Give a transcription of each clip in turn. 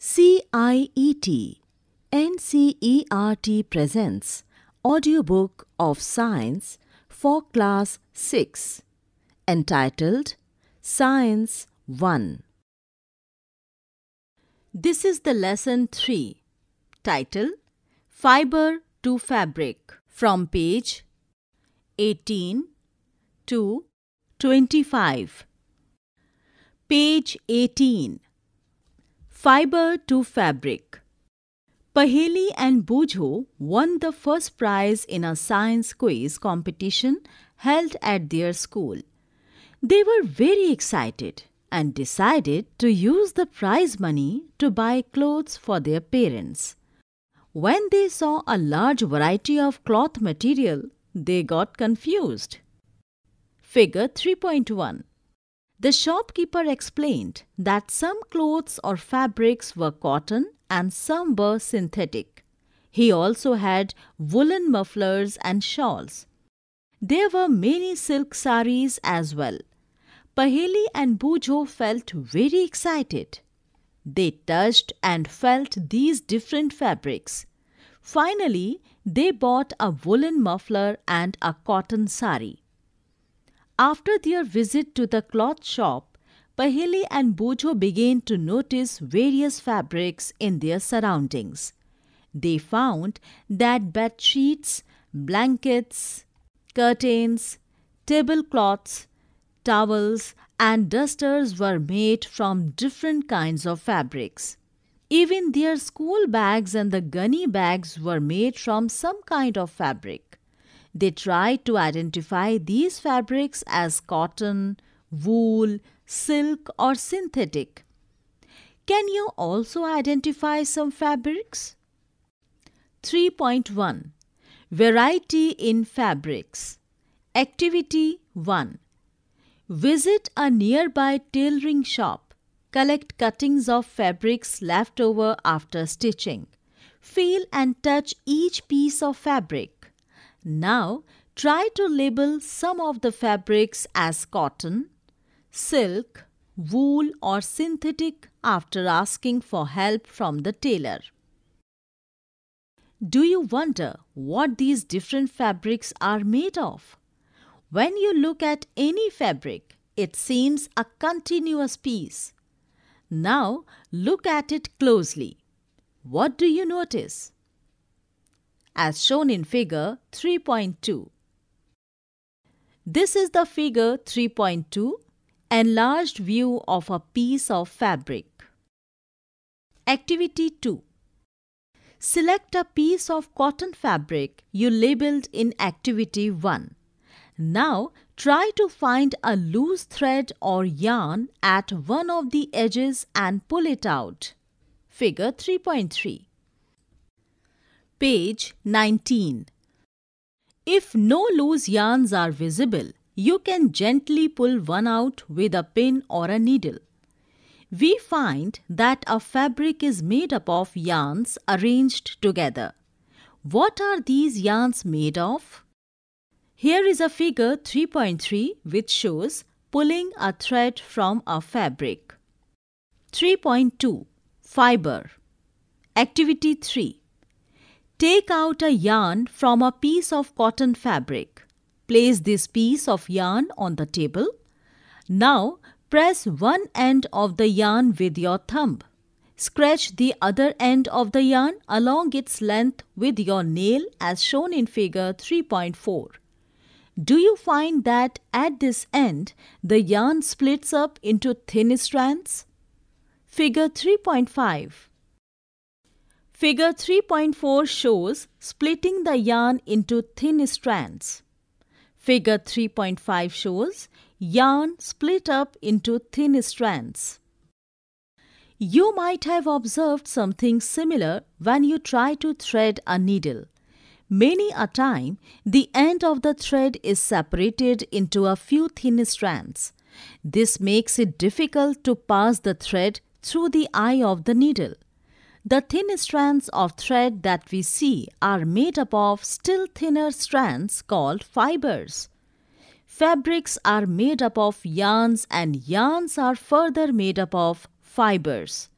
CIET NCERT presents audiobook of science for class 6 entitled Science 1 This is the lesson 3 title Fiber to Fabric from page 18 to 25 page 18 Fiber to Fabric Paheli and Bojo won the first prize in a science quiz competition held at their school. They were very excited and decided to use the prize money to buy clothes for their parents. When they saw a large variety of cloth material, they got confused. Figure 3.1 the shopkeeper explained that some clothes or fabrics were cotton and some were synthetic. He also had woolen mufflers and shawls. There were many silk saris as well. Paheli and Bujo felt very excited. They touched and felt these different fabrics. Finally, they bought a woolen muffler and a cotton sari. After their visit to the cloth shop, Paheli and Bojo began to notice various fabrics in their surroundings. They found that bed sheets, blankets, curtains, tablecloths, towels, and dusters were made from different kinds of fabrics. Even their school bags and the gunny bags were made from some kind of fabric. They tried to identify these fabrics as cotton, wool, silk or synthetic. Can you also identify some fabrics? 3.1 Variety in Fabrics Activity 1 Visit a nearby tailoring shop. Collect cuttings of fabrics left over after stitching. Feel and touch each piece of fabric. Now try to label some of the fabrics as cotton, silk, wool or synthetic after asking for help from the tailor. Do you wonder what these different fabrics are made of? When you look at any fabric, it seems a continuous piece. Now look at it closely. What do you notice? as shown in figure 3.2. This is the figure 3.2 enlarged view of a piece of fabric. Activity 2. Select a piece of cotton fabric you labeled in activity 1. Now try to find a loose thread or yarn at one of the edges and pull it out. Figure 3.3 page 19. If no loose yarns are visible, you can gently pull one out with a pin or a needle. We find that a fabric is made up of yarns arranged together. What are these yarns made of? Here is a figure 3.3 which shows pulling a thread from a fabric. 3.2 Fiber Activity 3 Take out a yarn from a piece of cotton fabric. Place this piece of yarn on the table. Now press one end of the yarn with your thumb. Scratch the other end of the yarn along its length with your nail as shown in figure 3.4. Do you find that at this end the yarn splits up into thin strands? Figure 3.5 Figure 3.4 shows splitting the yarn into thin strands. Figure 3.5 shows yarn split up into thin strands. You might have observed something similar when you try to thread a needle. Many a time, the end of the thread is separated into a few thin strands. This makes it difficult to pass the thread through the eye of the needle. The thin strands of thread that we see are made up of still thinner strands called fibers. Fabrics are made up of yarns and yarns are further made up of fibers.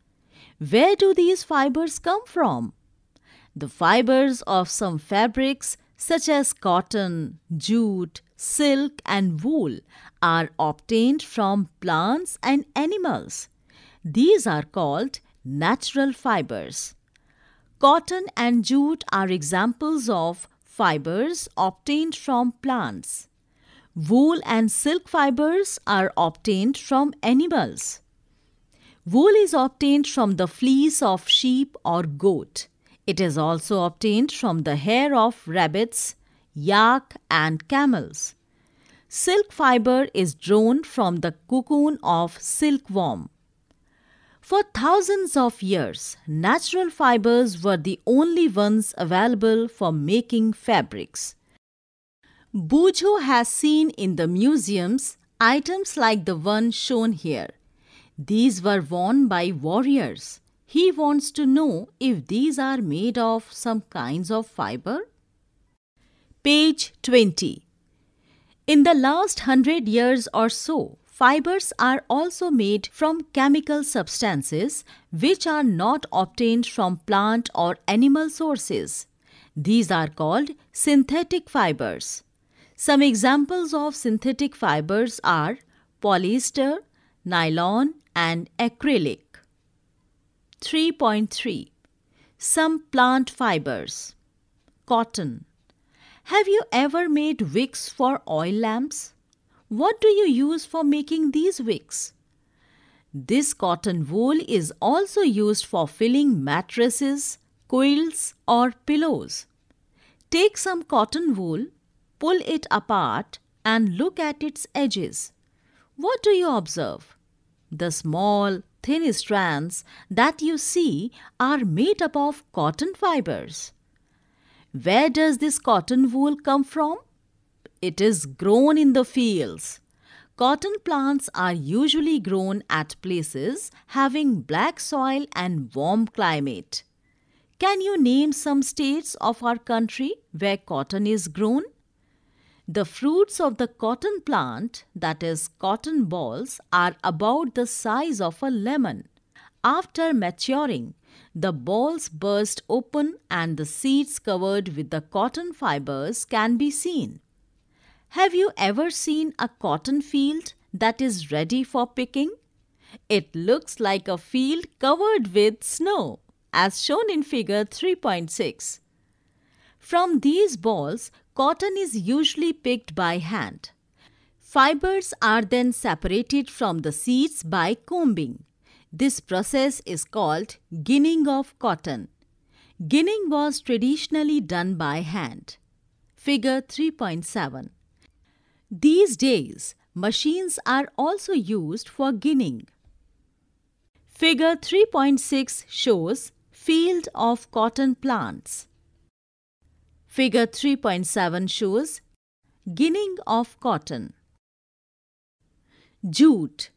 Where do these fibers come from? The fibers of some fabrics such as cotton, jute, silk and wool are obtained from plants and animals. These are called natural fibers. Cotton and jute are examples of fibers obtained from plants. Wool and silk fibers are obtained from animals. Wool is obtained from the fleece of sheep or goat. It is also obtained from the hair of rabbits, yak and camels. Silk fiber is drawn from the cocoon of silkworm. For thousands of years, natural fibers were the only ones available for making fabrics. Buju has seen in the museums items like the one shown here. These were worn by warriors. He wants to know if these are made of some kinds of fiber. Page 20. In the last hundred years or so, Fibers are also made from chemical substances which are not obtained from plant or animal sources. These are called synthetic fibers. Some examples of synthetic fibers are polyester, nylon and acrylic. 3.3 Some plant fibers Cotton Have you ever made wicks for oil lamps? What do you use for making these wicks? This cotton wool is also used for filling mattresses, quilts or pillows. Take some cotton wool, pull it apart and look at its edges. What do you observe? The small, thin strands that you see are made up of cotton fibers. Where does this cotton wool come from? It is grown in the fields. Cotton plants are usually grown at places having black soil and warm climate. Can you name some states of our country where cotton is grown? The fruits of the cotton plant, that is cotton balls, are about the size of a lemon. After maturing, the balls burst open and the seeds covered with the cotton fibers can be seen. Have you ever seen a cotton field that is ready for picking? It looks like a field covered with snow, as shown in figure 3.6. From these balls, cotton is usually picked by hand. Fibers are then separated from the seeds by combing. This process is called ginning of cotton. Ginning was traditionally done by hand. Figure 3.7 these days, machines are also used for ginning. Figure 3.6 shows field of cotton plants. Figure 3.7 shows ginning of cotton. Jute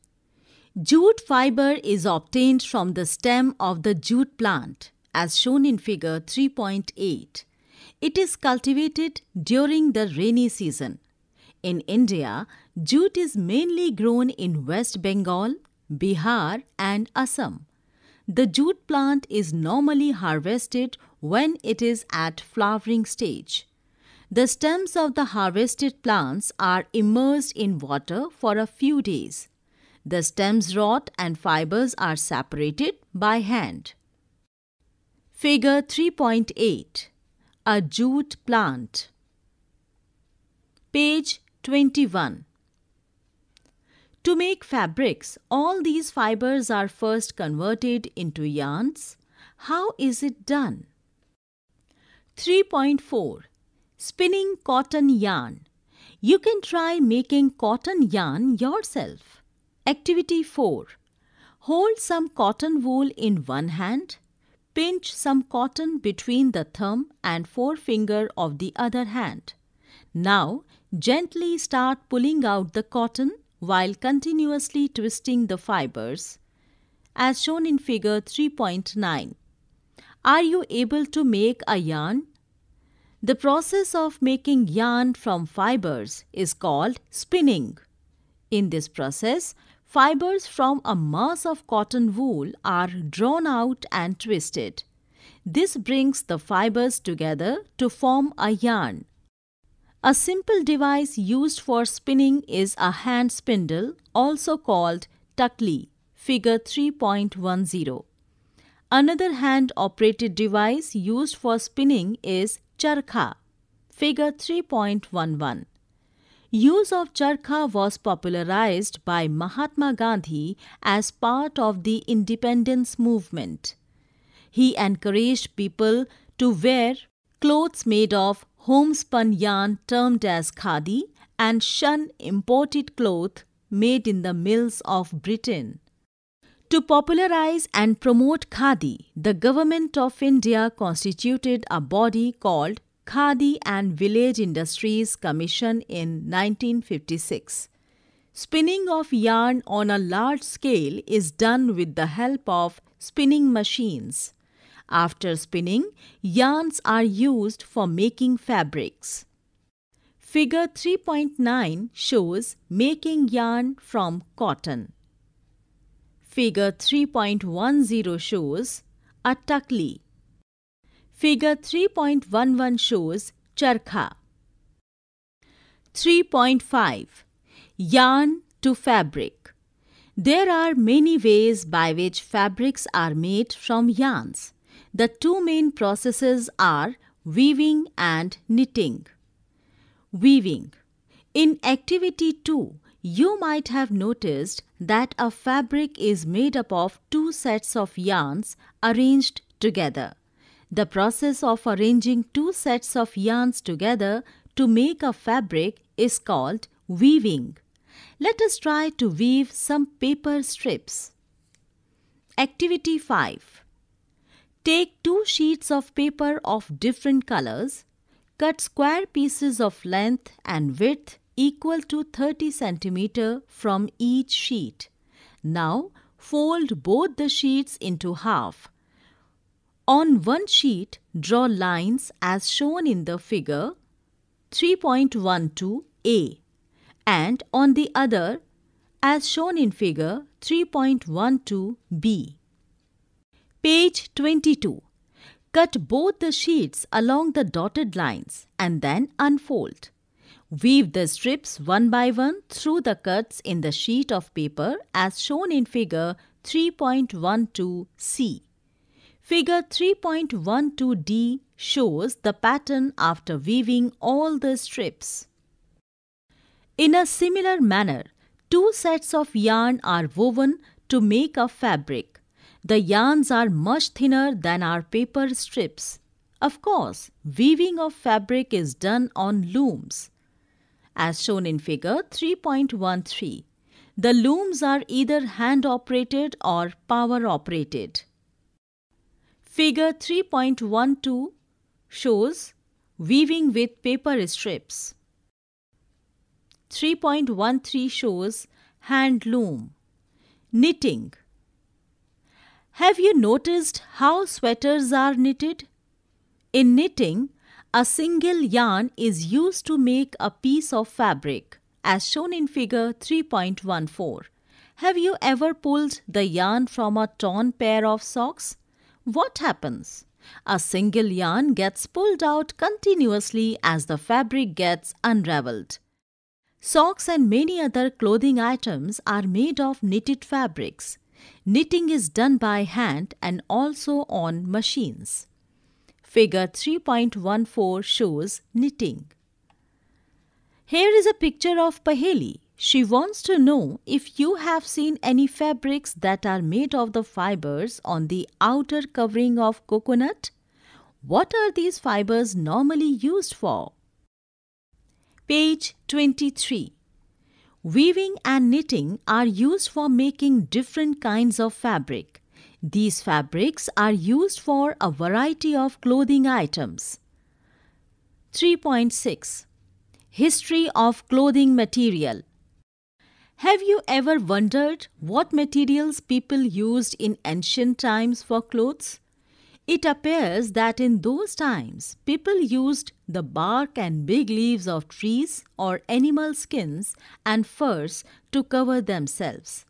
Jute fiber is obtained from the stem of the jute plant as shown in figure 3.8. It is cultivated during the rainy season. In India, jute is mainly grown in West Bengal, Bihar and Assam. The jute plant is normally harvested when it is at flowering stage. The stems of the harvested plants are immersed in water for a few days. The stems rot and fibers are separated by hand. Figure 3.8 A jute plant. Page 21. To make fabrics, all these fibers are first converted into yarns. How is it done? 3.4. Spinning cotton yarn. You can try making cotton yarn yourself. Activity 4. Hold some cotton wool in one hand. Pinch some cotton between the thumb and forefinger of the other hand. Now, Gently start pulling out the cotton while continuously twisting the fibers, as shown in figure 3.9. Are you able to make a yarn? The process of making yarn from fibers is called spinning. In this process, fibers from a mass of cotton wool are drawn out and twisted. This brings the fibers together to form a yarn. A simple device used for spinning is a hand spindle, also called tuckly, figure 3.10. Another hand-operated device used for spinning is charkha, figure 3.11. Use of charkha was popularized by Mahatma Gandhi as part of the independence movement. He encouraged people to wear clothes made of homespun yarn termed as khadi and shun imported cloth made in the mills of Britain. To popularize and promote khadi, the government of India constituted a body called Khadi and Village Industries Commission in 1956. Spinning of yarn on a large scale is done with the help of spinning machines. After spinning, yarns are used for making fabrics. Figure 3.9 shows making yarn from cotton. Figure 3.10 shows a tuckli. Figure 3.11 shows charkha. 3.5 Yarn to fabric. There are many ways by which fabrics are made from yarns. The two main processes are weaving and knitting. Weaving. In activity 2, you might have noticed that a fabric is made up of two sets of yarns arranged together. The process of arranging two sets of yarns together to make a fabric is called weaving. Let us try to weave some paper strips. Activity 5. Take two sheets of paper of different colors. Cut square pieces of length and width equal to 30 cm from each sheet. Now fold both the sheets into half. On one sheet, draw lines as shown in the figure 3.12a and on the other as shown in figure 3.12b. Page 22. Cut both the sheets along the dotted lines and then unfold. Weave the strips one by one through the cuts in the sheet of paper as shown in figure 3.12c. Figure 3.12d shows the pattern after weaving all the strips. In a similar manner, two sets of yarn are woven to make a fabric. The yarns are much thinner than our paper strips. Of course, weaving of fabric is done on looms. As shown in figure 3.13, the looms are either hand operated or power operated. Figure 3.12 shows weaving with paper strips. 3.13 shows hand loom. Knitting have you noticed how sweaters are knitted? In knitting, a single yarn is used to make a piece of fabric, as shown in figure 3.14. Have you ever pulled the yarn from a torn pair of socks? What happens? A single yarn gets pulled out continuously as the fabric gets unraveled. Socks and many other clothing items are made of knitted fabrics. Knitting is done by hand and also on machines. Figure 3.14 shows knitting. Here is a picture of Paheli. She wants to know if you have seen any fabrics that are made of the fibers on the outer covering of coconut. What are these fibers normally used for? Page 23 Weaving and knitting are used for making different kinds of fabric. These fabrics are used for a variety of clothing items. 3.6 History of clothing material Have you ever wondered what materials people used in ancient times for clothes? It appears that in those times, people used the bark and big leaves of trees or animal skins and furs to cover themselves.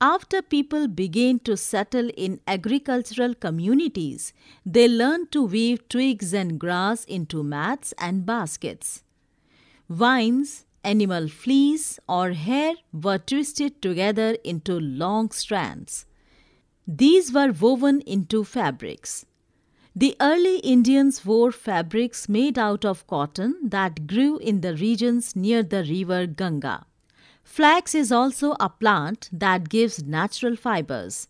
After people began to settle in agricultural communities, they learned to weave twigs and grass into mats and baskets. Vines, animal fleece, or hair were twisted together into long strands. These were woven into fabrics. The early Indians wore fabrics made out of cotton that grew in the regions near the river Ganga. Flax is also a plant that gives natural fibers.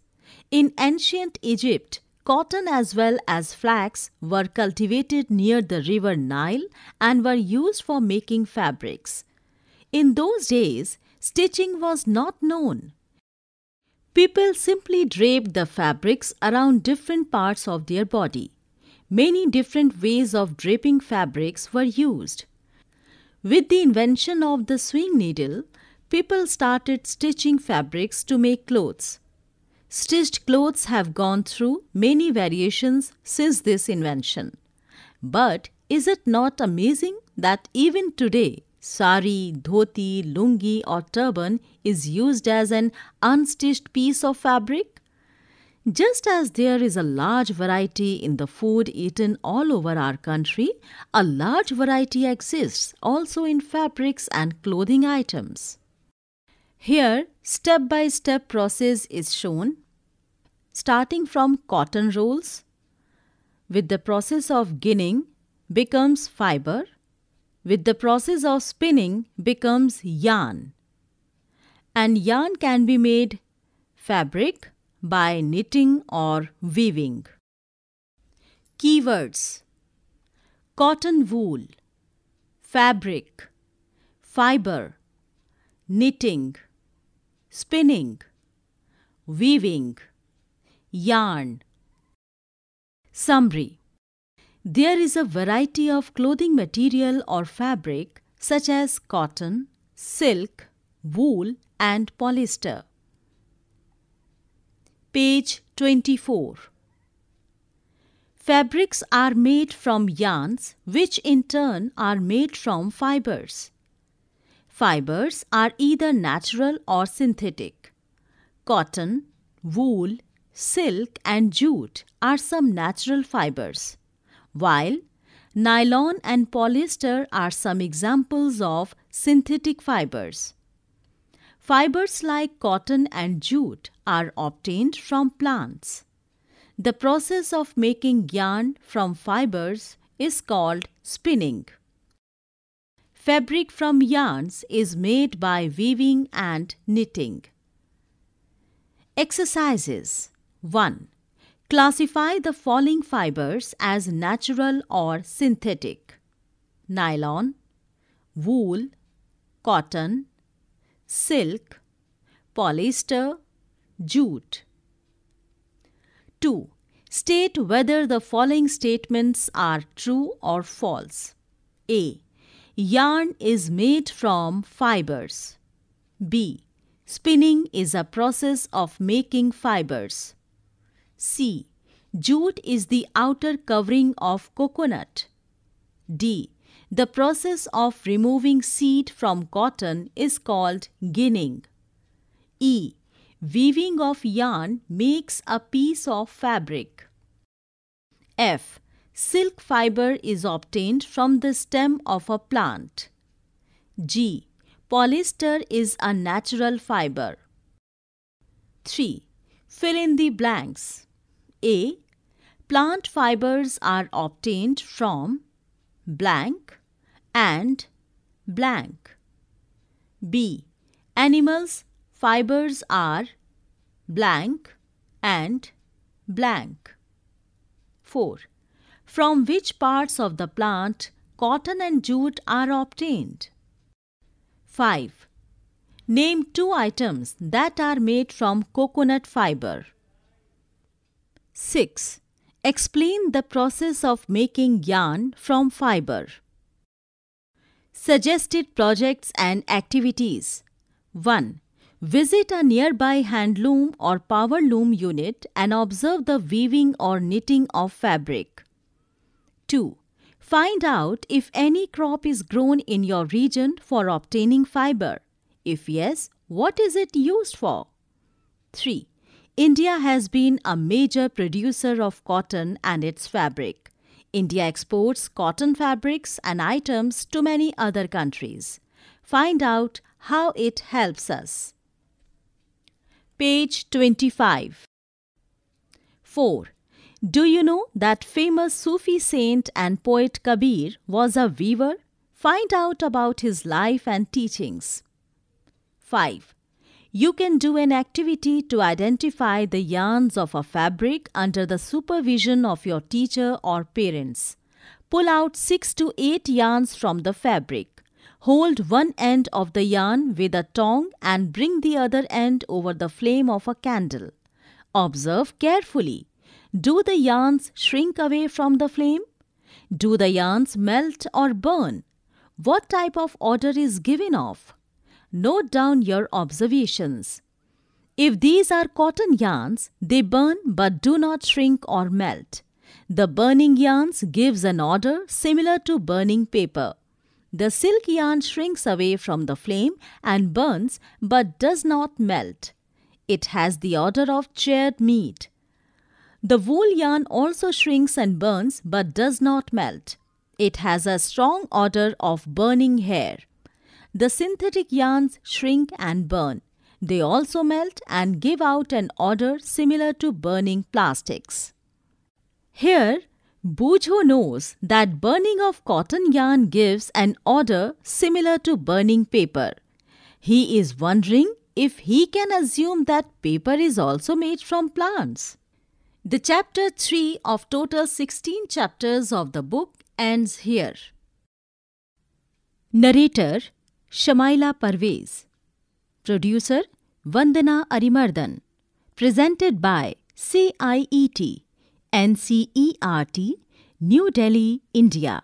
In ancient Egypt, cotton as well as flax were cultivated near the river Nile and were used for making fabrics. In those days, stitching was not known. People simply draped the fabrics around different parts of their body. Many different ways of draping fabrics were used. With the invention of the swing needle, people started stitching fabrics to make clothes. Stitched clothes have gone through many variations since this invention. But is it not amazing that even today Sari, dhoti, lungi or turban is used as an unstitched piece of fabric? Just as there is a large variety in the food eaten all over our country, a large variety exists also in fabrics and clothing items. Here, step-by-step process is shown, starting from cotton rolls, with the process of ginning becomes fiber, with the process of spinning becomes yarn. And yarn can be made fabric by knitting or weaving. Keywords Cotton wool, fabric, fiber, knitting, spinning, weaving, yarn. Summary there is a variety of clothing material or fabric such as cotton, silk, wool and polyester. Page 24 Fabrics are made from yarns which in turn are made from fibers. Fibers are either natural or synthetic. Cotton, wool, silk and jute are some natural fibers while nylon and polyester are some examples of synthetic fibers. Fibers like cotton and jute are obtained from plants. The process of making yarn from fibers is called spinning. Fabric from yarns is made by weaving and knitting. Exercises 1. Classify the following fibers as natural or synthetic. Nylon, wool, cotton, silk, polyester, jute. 2. State whether the following statements are true or false. A. Yarn is made from fibers. B. Spinning is a process of making fibers. C. Jute is the outer covering of coconut. D. The process of removing seed from cotton is called ginning. E. Weaving of yarn makes a piece of fabric. F. Silk fiber is obtained from the stem of a plant. G. Polyester is a natural fiber. 3. Fill in the blanks. A. Plant fibers are obtained from blank and blank. B. Animals fibers are blank and blank. 4. From which parts of the plant cotton and jute are obtained? 5. Name two items that are made from coconut fiber. 6. Explain the process of making yarn from fiber. Suggested projects and activities. 1. Visit a nearby handloom or power loom unit and observe the weaving or knitting of fabric. 2. Find out if any crop is grown in your region for obtaining fiber. If yes, what is it used for? 3. India has been a major producer of cotton and its fabric. India exports cotton fabrics and items to many other countries. Find out how it helps us. Page 25 4. Do you know that famous Sufi saint and poet Kabir was a weaver? Find out about his life and teachings. 5. You can do an activity to identify the yarns of a fabric under the supervision of your teacher or parents. Pull out 6 to 8 yarns from the fabric. Hold one end of the yarn with a tong and bring the other end over the flame of a candle. Observe carefully. Do the yarns shrink away from the flame? Do the yarns melt or burn? What type of odor is given off? note down your observations. If these are cotton yarns, they burn but do not shrink or melt. The burning yarns gives an odor similar to burning paper. The silk yarn shrinks away from the flame and burns but does not melt. It has the odor of charred meat. The wool yarn also shrinks and burns but does not melt. It has a strong odor of burning hair. The synthetic yarns shrink and burn. They also melt and give out an odor similar to burning plastics. Here, Bujo knows that burning of cotton yarn gives an odor similar to burning paper. He is wondering if he can assume that paper is also made from plants. The chapter 3 of total 16 chapters of the book ends here. Narrator Shamaila Parvez. Producer Vandana Arimardhan. Presented by CIET NCERT, New Delhi, India.